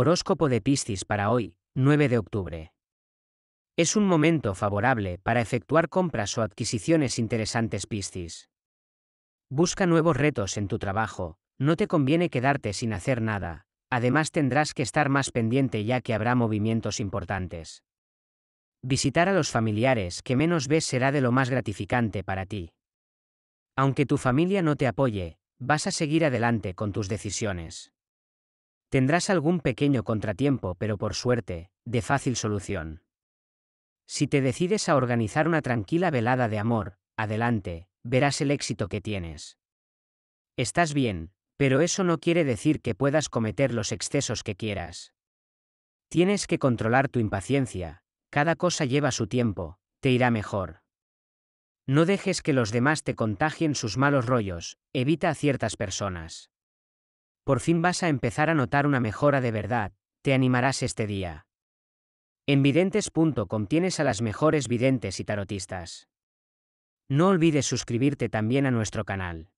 Horóscopo de Piscis para hoy, 9 de octubre. Es un momento favorable para efectuar compras o adquisiciones interesantes Piscis. Busca nuevos retos en tu trabajo, no te conviene quedarte sin hacer nada, además tendrás que estar más pendiente ya que habrá movimientos importantes. Visitar a los familiares que menos ves será de lo más gratificante para ti. Aunque tu familia no te apoye, vas a seguir adelante con tus decisiones. Tendrás algún pequeño contratiempo, pero por suerte, de fácil solución. Si te decides a organizar una tranquila velada de amor, adelante, verás el éxito que tienes. Estás bien, pero eso no quiere decir que puedas cometer los excesos que quieras. Tienes que controlar tu impaciencia, cada cosa lleva su tiempo, te irá mejor. No dejes que los demás te contagien sus malos rollos, evita a ciertas personas por fin vas a empezar a notar una mejora de verdad, te animarás este día. En videntes.com tienes a las mejores videntes y tarotistas. No olvides suscribirte también a nuestro canal.